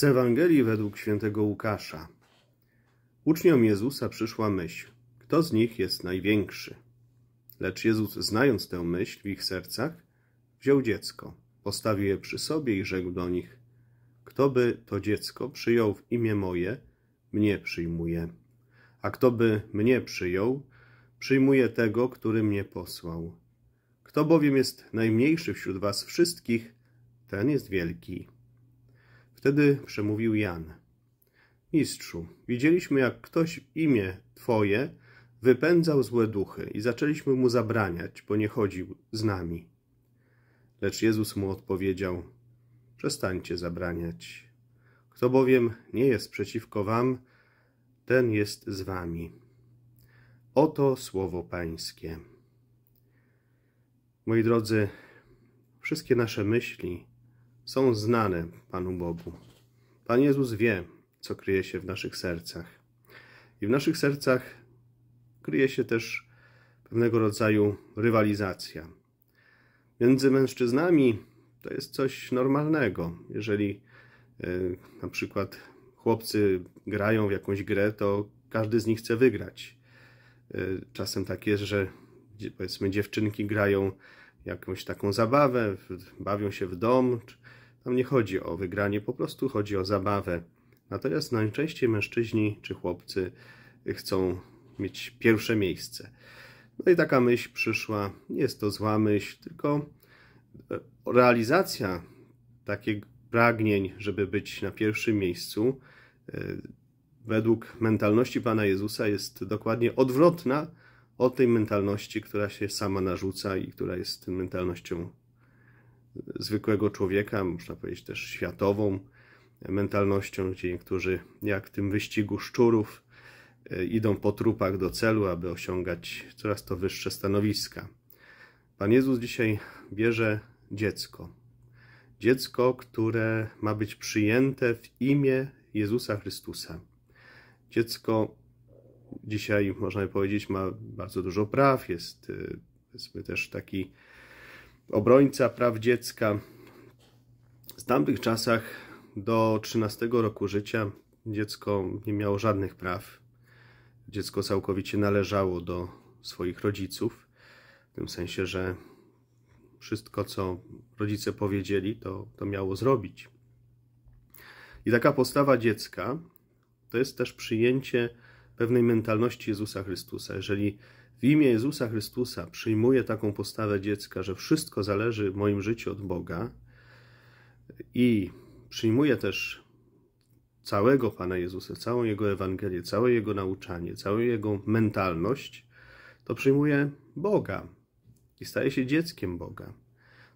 Z Ewangelii według świętego Łukasza. Uczniom Jezusa przyszła myśl, kto z nich jest największy. Lecz Jezus, znając tę myśl w ich sercach, wziął dziecko, postawił je przy sobie i rzekł do nich, kto by to dziecko przyjął w imię moje, mnie przyjmuje. A kto by mnie przyjął, przyjmuje tego, który mnie posłał. Kto bowiem jest najmniejszy wśród was wszystkich, ten jest wielki. Wtedy przemówił Jan. Mistrzu, widzieliśmy, jak ktoś w imię Twoje wypędzał złe duchy i zaczęliśmy mu zabraniać, bo nie chodził z nami. Lecz Jezus mu odpowiedział, przestańcie zabraniać. Kto bowiem nie jest przeciwko wam, ten jest z wami. Oto słowo Pańskie. Moi drodzy, wszystkie nasze myśli, są znane Panu Bogu. Pan Jezus wie, co kryje się w naszych sercach. I w naszych sercach kryje się też pewnego rodzaju rywalizacja. Między mężczyznami to jest coś normalnego. Jeżeli e, na przykład chłopcy grają w jakąś grę, to każdy z nich chce wygrać. E, czasem tak jest, że powiedzmy dziewczynki grają jakąś taką zabawę, bawią się w dom, tam nie chodzi o wygranie, po prostu chodzi o zabawę. Natomiast najczęściej mężczyźni czy chłopcy chcą mieć pierwsze miejsce. No i taka myśl przyszła. Nie jest to zła myśl, tylko e, realizacja takich pragnień, żeby być na pierwszym miejscu, e, według mentalności Pana Jezusa jest dokładnie odwrotna od tej mentalności, która się sama narzuca i która jest mentalnością zwykłego człowieka, można powiedzieć też światową mentalnością, gdzie niektórzy, jak w tym wyścigu szczurów, e, idą po trupach do celu, aby osiągać coraz to wyższe stanowiska. Pan Jezus dzisiaj bierze dziecko. Dziecko, które ma być przyjęte w imię Jezusa Chrystusa. Dziecko dzisiaj, można powiedzieć, ma bardzo dużo praw, jest e, powiedzmy też taki obrońca praw dziecka. W tamtych czasach do 13 roku życia dziecko nie miało żadnych praw. Dziecko całkowicie należało do swoich rodziców, w tym sensie, że wszystko, co rodzice powiedzieli, to, to miało zrobić. I taka postawa dziecka to jest też przyjęcie pewnej mentalności Jezusa Chrystusa. Jeżeli w imię Jezusa Chrystusa przyjmuję taką postawę dziecka, że wszystko zależy w moim życiu od Boga i przyjmuję też całego Pana Jezusa, całą Jego Ewangelię, całe Jego nauczanie, całą Jego mentalność, to przyjmuję Boga i staję się dzieckiem Boga.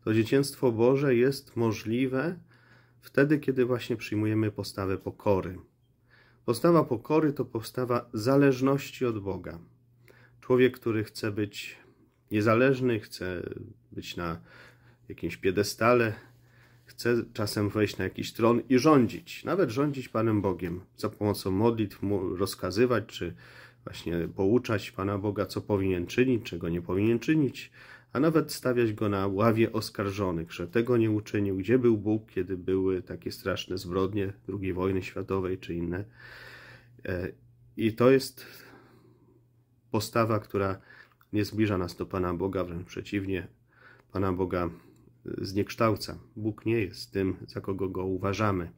To dzieciństwo Boże jest możliwe wtedy, kiedy właśnie przyjmujemy postawę pokory. Postawa pokory to postawa zależności od Boga. Człowiek, który chce być niezależny, chce być na jakimś piedestale, chce czasem wejść na jakiś tron i rządzić, nawet rządzić Panem Bogiem, za pomocą modlitw mu rozkazywać, czy właśnie pouczać Pana Boga, co powinien czynić, czego nie powinien czynić, a nawet stawiać go na ławie oskarżonych, że tego nie uczynił, gdzie był Bóg, kiedy były takie straszne zbrodnie II wojny światowej czy inne. E, I to jest postawa, która nie zbliża nas do Pana Boga, wręcz przeciwnie, Pana Boga zniekształca. Bóg nie jest tym, za kogo go uważamy,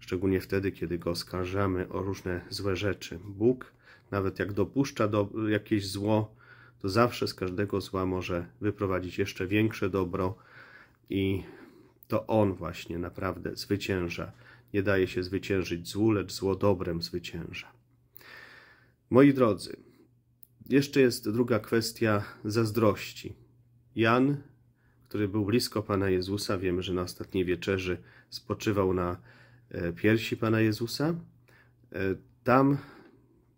szczególnie wtedy, kiedy go oskarżamy o różne złe rzeczy. Bóg, nawet jak dopuszcza do jakieś zło, to zawsze z każdego zła może wyprowadzić jeszcze większe dobro i to On właśnie naprawdę zwycięża. Nie daje się zwyciężyć złu, lecz zło dobrem zwycięża. Moi drodzy, jeszcze jest druga kwestia zazdrości. Jan, który był blisko Pana Jezusa, wiemy, że na ostatniej wieczerzy spoczywał na e, piersi Pana Jezusa. E, tam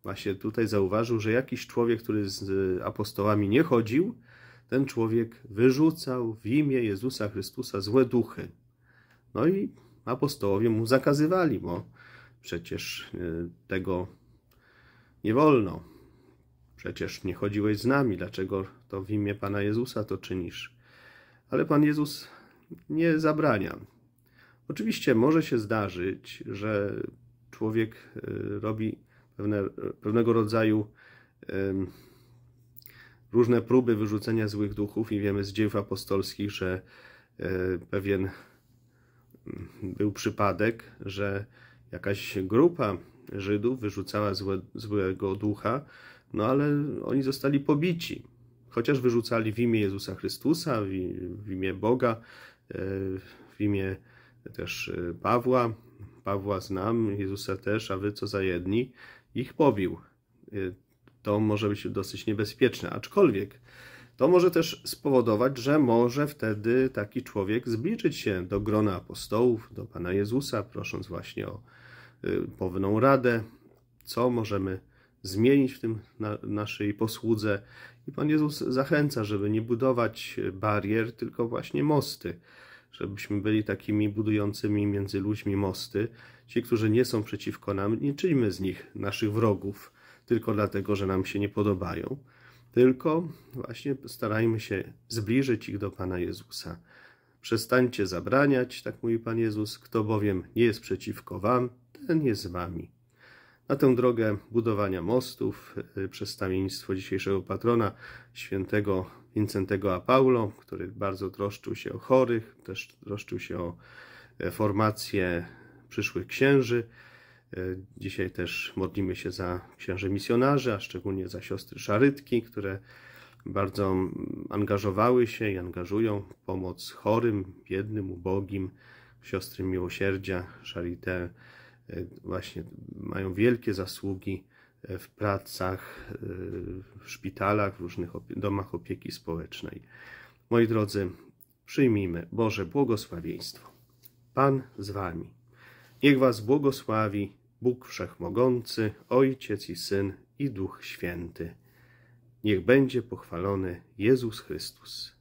właśnie tutaj zauważył, że jakiś człowiek, który z apostołami nie chodził, ten człowiek wyrzucał w imię Jezusa Chrystusa złe duchy. No i apostołowie mu zakazywali, bo przecież e, tego nie wolno. Przecież nie chodziłeś z nami, dlaczego to w imię Pana Jezusa to czynisz? Ale Pan Jezus nie zabrania. Oczywiście może się zdarzyć, że człowiek y, robi pewne, pewnego rodzaju różne próby wyrzucenia złych duchów i wiemy z dzieł apostolskich, że y, pewien mm, był przypadek, że jakaś grupa Żydów wyrzucała złe, złego ducha, no ale oni zostali pobici. Chociaż wyrzucali w imię Jezusa Chrystusa, w imię Boga, e, w imię też e, Pawła. Pawła znam, Jezusa też, a wy co za jedni, ich pobił. E, to może być dosyć niebezpieczne, aczkolwiek to może też spowodować, że może wtedy taki człowiek zbliżyć się do grona apostołów, do Pana Jezusa, prosząc właśnie o pewną radę, co możemy zmienić w tym na, naszej posłudze. I Pan Jezus zachęca, żeby nie budować barier, tylko właśnie mosty, żebyśmy byli takimi budującymi między ludźmi mosty. Ci, którzy nie są przeciwko nam, nie czyńmy z nich naszych wrogów tylko dlatego, że nam się nie podobają, tylko właśnie starajmy się zbliżyć ich do Pana Jezusa. Przestańcie zabraniać, tak mówi Pan Jezus, kto bowiem nie jest przeciwko wam, ten jest z wami na tę drogę budowania mostów y, przez stamieństwo dzisiejszego patrona, świętego Wincentego a Paulo, który bardzo troszczył się o chorych, też troszczył się o e, formację przyszłych księży. E, dzisiaj też modlimy się za księży misjonarzy, a szczególnie za siostry szarytki, które bardzo angażowały się i angażują w pomoc chorym, biednym, ubogim, siostry miłosierdzia, charité E, właśnie mają wielkie zasługi e, w pracach e, w szpitalach, w różnych domach opieki społecznej. Moi drodzy, przyjmijmy Boże błogosławieństwo. Pan z wami. Niech was błogosławi Bóg Wszechmogący, Ojciec i Syn i Duch Święty. Niech będzie pochwalony Jezus Chrystus.